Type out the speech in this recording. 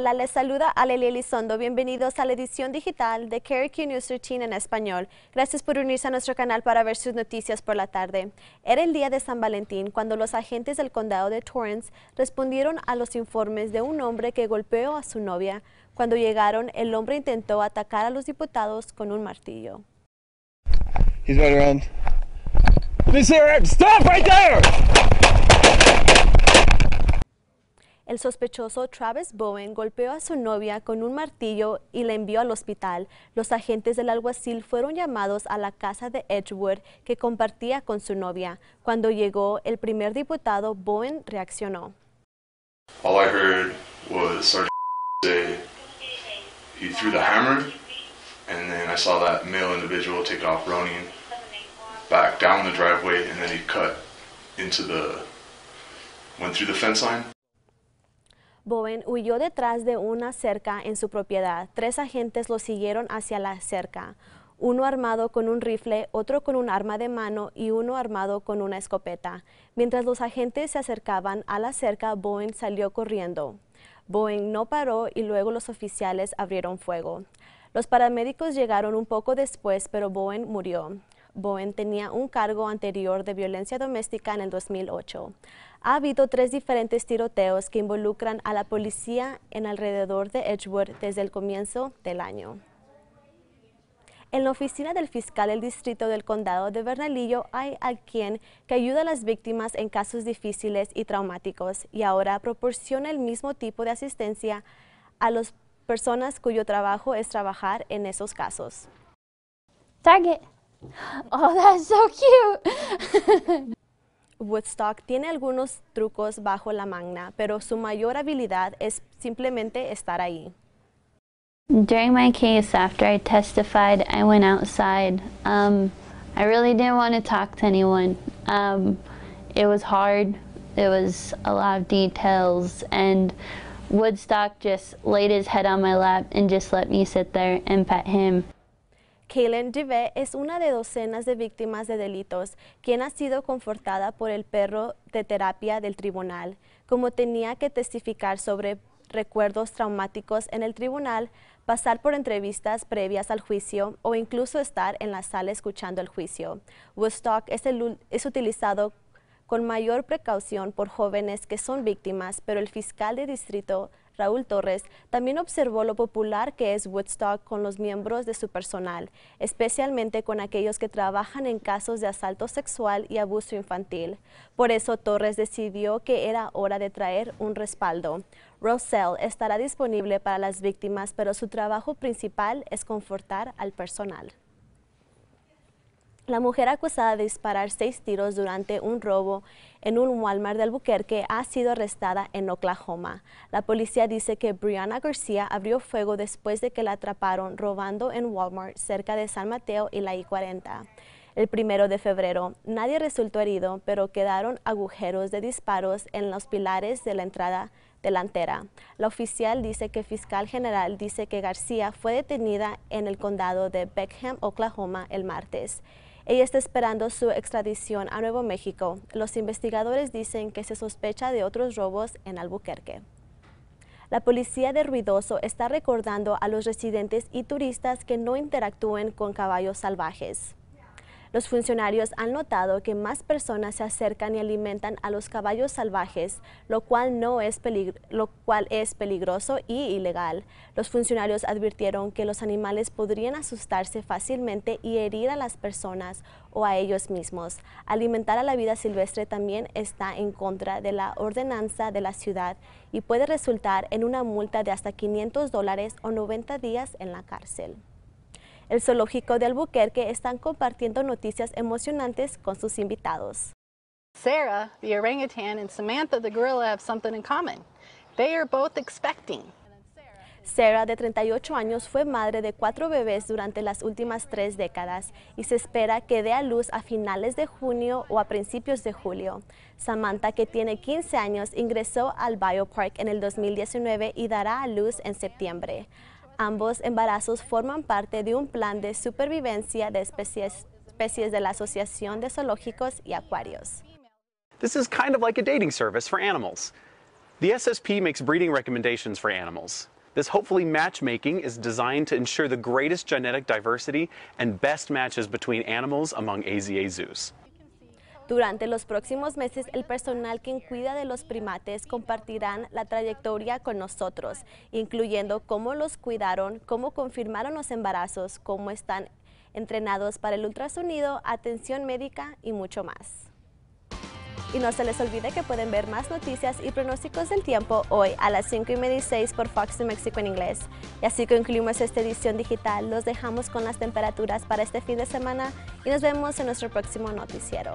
La les saluda Aleli Elizondo. Bienvenidos a la edición digital de KRQ News 13 en español. Gracias por unirse a nuestro canal para ver sus noticias por la tarde. Era el día de San Valentín cuando los agentes del condado de Torrance respondieron a los informes de un hombre que golpeó a su novia. Cuando llegaron, el hombre intentó atacar a los diputados con un martillo. El sospechoso Travis Bowen golpeó a su novia con un martillo y la envió al hospital. Los agentes del alguacil fueron llamados a la casa de Edgewood que compartía con su novia. Cuando llegó el primer diputado, Bowen reaccionó. All I heard was Sergeant say he threw the hammer, and then I saw that male individual take off running back down the driveway, and then he cut into the went through the fence line. Bowen huyó detrás de una cerca en su propiedad. Tres agentes lo siguieron hacia la cerca, uno armado con un rifle, otro con un arma de mano y uno armado con una escopeta. Mientras los agentes se acercaban a la cerca, Bowen salió corriendo. Bowen no paró y luego los oficiales abrieron fuego. Los paramédicos llegaron un poco después, pero Bowen murió. Bowen tenía un cargo anterior de violencia doméstica en el 2008. Ha habido tres diferentes tiroteos que involucran a la policía en alrededor de Edgewood desde el comienzo del año. En la oficina del fiscal del distrito del condado de Bernalillo hay alguien que ayuda a las víctimas en casos difíciles y traumáticos y ahora proporciona el mismo tipo de asistencia a las personas cuyo trabajo es trabajar en esos casos. Oh, that's so cute. Woodstock tiene algunos trucos bajo la magna, pero su mayor habilidad es simplemente estar ahí. During my case, after I testified, I went outside. Um, I really didn't want to talk to anyone. Um, it was hard. It was a lot of details. And Woodstock just laid his head on my lap and just let me sit there and pet him. Kaylin DeVette es una de docenas de víctimas de delitos quien ha sido confortada por el perro de terapia del tribunal. Como tenía que testificar sobre recuerdos traumáticos en el tribunal, pasar por entrevistas previas al juicio o incluso estar en la sala escuchando el juicio. Woodstock es, es utilizado con mayor precaución por jóvenes que son víctimas, pero el fiscal de distrito Raúl Torres, también observó lo popular que es Woodstock con los miembros de su personal, especialmente con aquellos que trabajan en casos de asalto sexual y abuso infantil. Por eso Torres decidió que era hora de traer un respaldo. Roselle estará disponible para las víctimas, pero su trabajo principal es confortar al personal. La mujer acusada de disparar seis tiros durante un robo en un Walmart de Albuquerque ha sido arrestada en Oklahoma. La policía dice que Brianna García abrió fuego después de que la atraparon robando en Walmart cerca de San Mateo y la I-40. El primero de febrero, nadie resultó herido, pero quedaron agujeros de disparos en los pilares de la entrada delantera. La oficial dice que fiscal general dice que García fue detenida en el condado de Beckham, Oklahoma, el martes. Ella está esperando su extradición a Nuevo México. Los investigadores dicen que se sospecha de otros robos en Albuquerque. La policía de Ruidoso está recordando a los residentes y turistas que no interactúen con caballos salvajes. Los funcionarios han notado que más personas se acercan y alimentan a los caballos salvajes, lo cual, no es, lo cual es peligroso y ilegal. Los funcionarios advirtieron que los animales podrían asustarse fácilmente y herir a las personas o a ellos mismos. Alimentar a la vida silvestre también está en contra de la ordenanza de la ciudad y puede resultar en una multa de hasta 500 dólares o 90 días en la cárcel el Zoológico de Albuquerque están compartiendo noticias emocionantes con sus invitados. Sarah, the orangutan, and Samantha, the gorilla, have something in common. They are both expecting. Sarah, de 38 años, fue madre de cuatro bebés durante las últimas tres décadas y se espera que dé a luz a finales de junio o a principios de julio. Samantha, que tiene 15 años, ingresó al Biopark en el 2019 y dará a luz en septiembre. Ambos embarazos forman parte de un plan de supervivencia de especies, especies de la Asociación de Zoológicos y Acuarios. This is kind of like a dating service for animals. The SSP makes breeding recommendations for animals. This hopefully matchmaking is designed to ensure the greatest genetic diversity and best matches between animals among AZA zoos. Durante los próximos meses, el personal quien cuida de los primates compartirán la trayectoria con nosotros, incluyendo cómo los cuidaron, cómo confirmaron los embarazos, cómo están entrenados para el ultrasonido, atención médica y mucho más. Y no se les olvide que pueden ver más noticias y pronósticos del tiempo hoy a las 5 y media y 6 por Fox de México en inglés. Y así concluimos esta edición digital. Los dejamos con las temperaturas para este fin de semana y nos vemos en nuestro próximo noticiero.